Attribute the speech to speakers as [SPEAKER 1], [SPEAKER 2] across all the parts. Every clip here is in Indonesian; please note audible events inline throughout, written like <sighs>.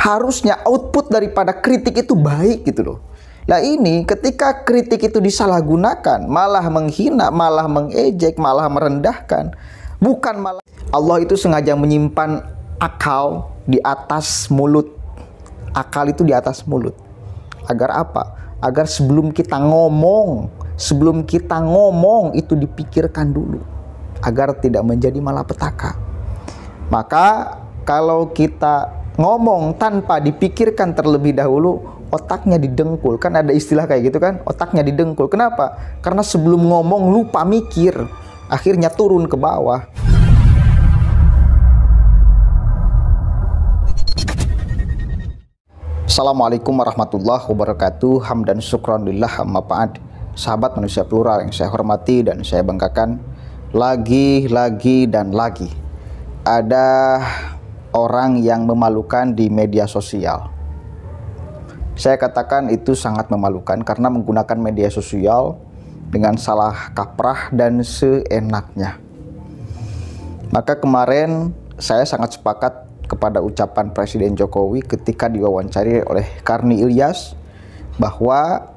[SPEAKER 1] harusnya output daripada kritik itu baik gitu loh. Nah ini ketika kritik itu disalahgunakan, malah menghina, malah mengejek, malah merendahkan. Bukan malah Allah itu sengaja menyimpan akal di atas mulut. Akal itu di atas mulut. Agar apa? Agar sebelum kita ngomong, sebelum kita ngomong itu dipikirkan dulu. Agar tidak menjadi malapetaka. Maka kalau kita ngomong tanpa dipikirkan terlebih dahulu otaknya didengkul kan ada istilah kayak gitu kan otaknya didengkul kenapa karena sebelum ngomong lupa mikir akhirnya turun ke bawah Assalamualaikum warahmatullahi wabarakatuh Hamdan syukron lillah amma ba'd Sahabat manusia plural yang saya hormati dan saya banggakan Lagi, lagi, dan lagi Ada orang yang memalukan di media sosial. Saya katakan itu sangat memalukan karena menggunakan media sosial dengan salah kaprah dan seenaknya. Maka kemarin saya sangat sepakat kepada ucapan Presiden Jokowi ketika diwawancari oleh Karni Ilyas bahwa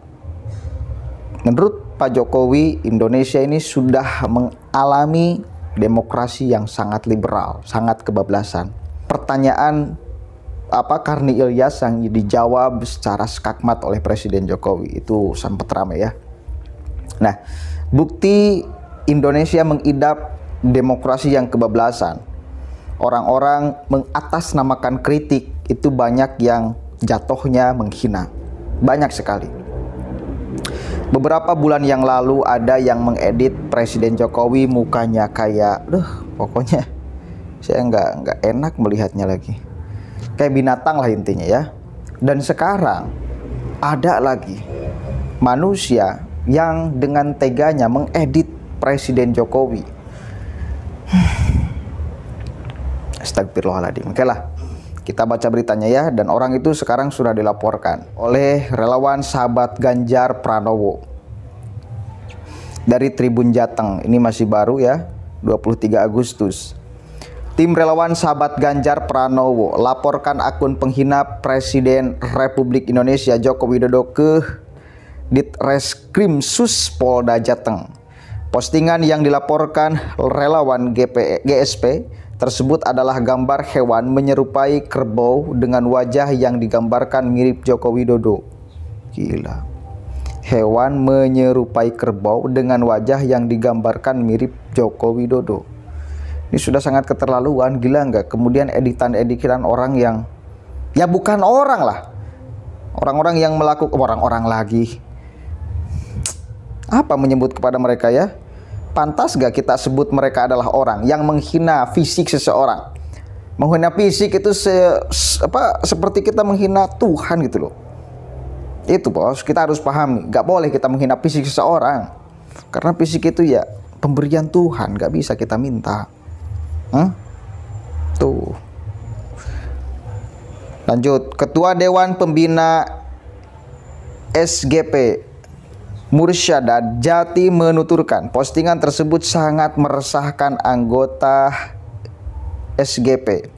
[SPEAKER 1] menurut Pak Jokowi Indonesia ini sudah mengalami demokrasi yang sangat liberal, sangat kebablasan pertanyaan apa Karni Ilyas yang dijawab secara skakmat oleh Presiden Jokowi itu sempat ramai ya. Nah, bukti Indonesia mengidap demokrasi yang kebablasan. Orang-orang mengatasnamakan kritik itu banyak yang jatuhnya menghina. Banyak sekali. Beberapa bulan yang lalu ada yang mengedit Presiden Jokowi mukanya kayak, duh pokoknya saya nggak nggak enak melihatnya lagi kayak binatang lah intinya ya dan sekarang ada lagi manusia yang dengan teganya mengedit Presiden Jokowi <sighs> Astagfirullahaladzim oke lah kita baca beritanya ya dan orang itu sekarang sudah dilaporkan oleh relawan sahabat Ganjar Pranowo dari Tribun Jateng ini masih baru ya 23 Agustus Tim relawan sahabat Ganjar Pranowo laporkan akun penghina Presiden Republik Indonesia Joko Widodo ke Ditreskrim Sus Polda Jateng. Postingan yang dilaporkan relawan GP, GSP tersebut adalah gambar hewan menyerupai kerbau dengan wajah yang digambarkan mirip Joko Widodo. Gila. Hewan menyerupai kerbau dengan wajah yang digambarkan mirip Joko Widodo. Ini sudah sangat keterlaluan, gila nggak? Kemudian editan-editan orang yang ya bukan orang lah. Orang-orang yang melakukan orang-orang lagi. Apa menyebut kepada mereka ya? Pantas gak kita sebut mereka adalah orang yang menghina fisik seseorang? Menghina fisik itu se, apa seperti kita menghina Tuhan gitu loh. Itu bos, kita harus pahami. Gak boleh kita menghina fisik seseorang. Karena fisik itu ya pemberian Tuhan, gak bisa kita minta. Hah? Tuh. Lanjut, Ketua Dewan Pembina SGP Mursyada Jati menuturkan postingan tersebut sangat meresahkan anggota SGP.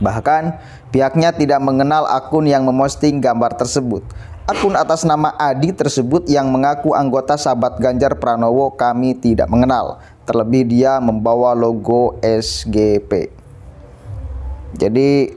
[SPEAKER 1] Bahkan pihaknya tidak mengenal akun yang memosting gambar tersebut. Akun atas nama Adi tersebut yang mengaku anggota sahabat Ganjar Pranowo kami tidak mengenal terlebih dia membawa logo SGP. Jadi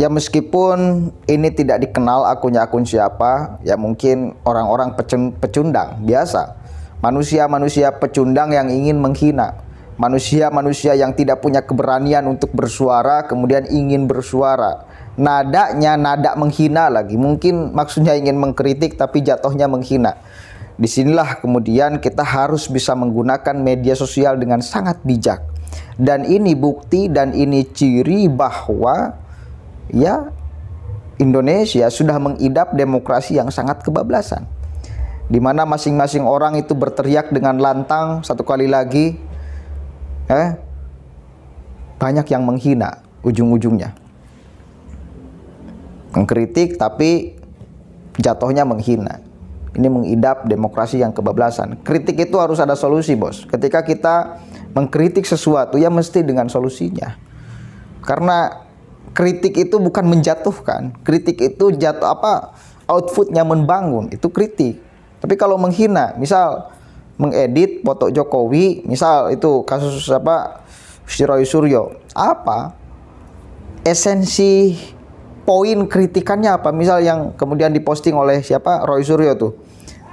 [SPEAKER 1] ya meskipun ini tidak dikenal akunnya akun siapa, ya mungkin orang-orang pecundang biasa, manusia-manusia pecundang yang ingin menghina, manusia-manusia yang tidak punya keberanian untuk bersuara kemudian ingin bersuara. Nadanya nada menghina lagi, mungkin maksudnya ingin mengkritik tapi jatuhnya menghina. Disinilah kemudian kita harus bisa menggunakan media sosial dengan sangat bijak. Dan ini bukti dan ini ciri bahwa ya Indonesia sudah mengidap demokrasi yang sangat kebablasan. Di mana masing-masing orang itu berteriak dengan lantang satu kali lagi eh banyak yang menghina ujung-ujungnya. Mengkritik tapi jatuhnya menghina ini mengidap demokrasi yang kebablasan. Kritik itu harus ada solusi, Bos. Ketika kita mengkritik sesuatu ya mesti dengan solusinya. Karena kritik itu bukan menjatuhkan. Kritik itu jatuh apa? Outputnya membangun, itu kritik. Tapi kalau menghina, misal mengedit foto Jokowi, misal itu kasus apa? Siroy Suryo. Apa esensi poin kritikannya apa? Misal yang kemudian diposting oleh siapa? Roy Suryo tuh.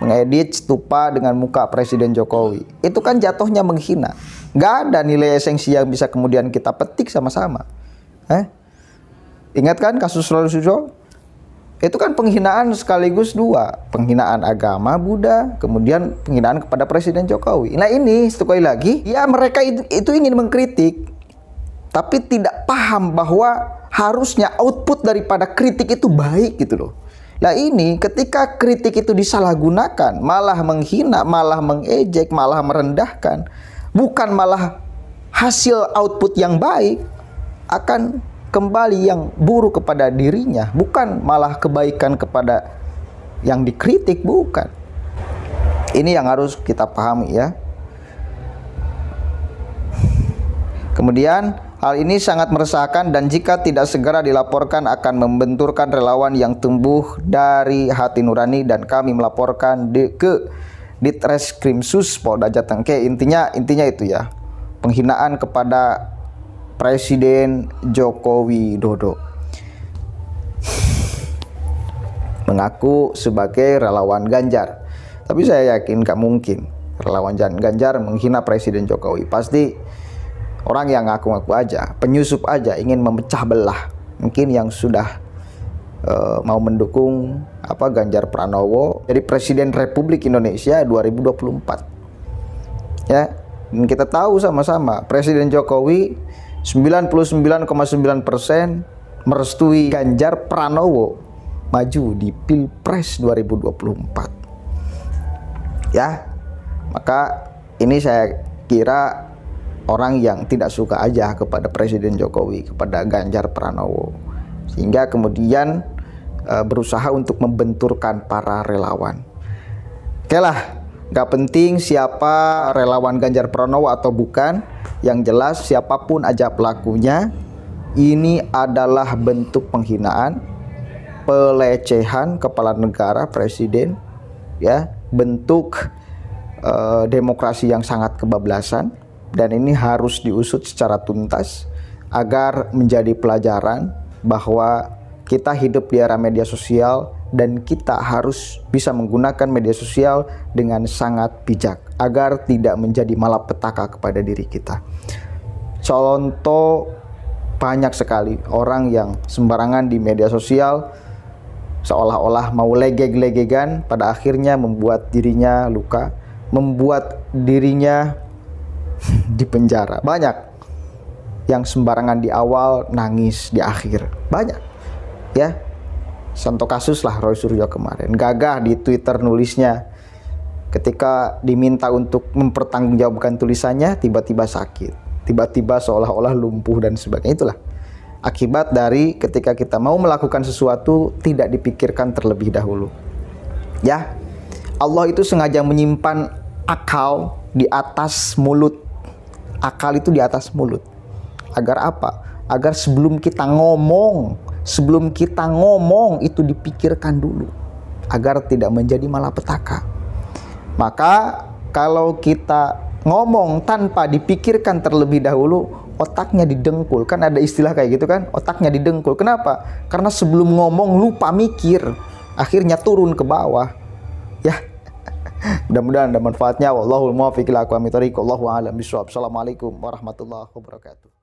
[SPEAKER 1] Mengedit stupa dengan muka Presiden Jokowi. Itu kan jatuhnya menghina. Gak ada nilai esensi yang bisa kemudian kita petik sama-sama. Eh? Ingat kan kasus Roy Suryo? Itu kan penghinaan sekaligus dua. Penghinaan agama Buddha, kemudian penghinaan kepada Presiden Jokowi. Nah ini, sekali lagi, ya mereka itu ingin mengkritik tapi tidak paham bahwa harusnya output daripada kritik itu baik gitu loh. Nah ini ketika kritik itu disalahgunakan, malah menghina, malah mengejek, malah merendahkan, bukan malah hasil output yang baik akan kembali yang buruk kepada dirinya, bukan malah kebaikan kepada yang dikritik, bukan. Ini yang harus kita pahami ya. Kemudian Hal ini sangat meresahkan dan jika tidak segera dilaporkan akan membenturkan relawan yang tumbuh dari hati nurani dan kami melaporkan di, ke Ditreskrimsus Polda Jateng. Oke, intinya intinya itu ya. Penghinaan kepada Presiden Joko Widodo. Mengaku sebagai relawan Ganjar. Tapi saya yakin gak mungkin relawan Ganjar menghina Presiden Jokowi. Pasti orang yang ngaku-ngaku aja, penyusup aja ingin memecah belah. Mungkin yang sudah e, mau mendukung apa Ganjar Pranowo jadi presiden Republik Indonesia 2024. Ya, dan kita tahu sama-sama Presiden Jokowi 99,9% merestui Ganjar Pranowo maju di Pilpres 2024. Ya. Maka ini saya kira orang yang tidak suka aja kepada Presiden Jokowi, kepada Ganjar Pranowo. Sehingga kemudian e, berusaha untuk membenturkan para relawan. Oke lah, nggak penting siapa relawan Ganjar Pranowo atau bukan, yang jelas siapapun aja pelakunya, ini adalah bentuk penghinaan, pelecehan kepala negara presiden, ya bentuk e, demokrasi yang sangat kebablasan dan ini harus diusut secara tuntas agar menjadi pelajaran bahwa kita hidup di era media sosial dan kita harus bisa menggunakan media sosial dengan sangat bijak agar tidak menjadi malapetaka kepada diri kita. Contoh banyak sekali orang yang sembarangan di media sosial seolah-olah mau legeg-legegan pada akhirnya membuat dirinya luka, membuat dirinya di penjara. Banyak yang sembarangan di awal nangis di akhir. Banyak. Ya. Contoh kasus lah Roy Suryo kemarin. Gagah di Twitter nulisnya ketika diminta untuk mempertanggungjawabkan tulisannya tiba-tiba sakit. Tiba-tiba seolah-olah lumpuh dan sebagainya itulah akibat dari ketika kita mau melakukan sesuatu tidak dipikirkan terlebih dahulu. Ya. Allah itu sengaja menyimpan akal di atas mulut akal itu di atas mulut. Agar apa? Agar sebelum kita ngomong, sebelum kita ngomong itu dipikirkan dulu agar tidak menjadi malapetaka. Maka kalau kita ngomong tanpa dipikirkan terlebih dahulu, otaknya didengkul. Kan ada istilah kayak gitu kan, otaknya didengkul. Kenapa? Karena sebelum ngomong lupa mikir, akhirnya turun ke bawah. Ya, Mudah-mudahan ada manfaatnya. Wallahul muwaffiq ila aqwamit Wallahu a'lam bishawab. Assalamualaikum warahmatullahi wabarakatuh.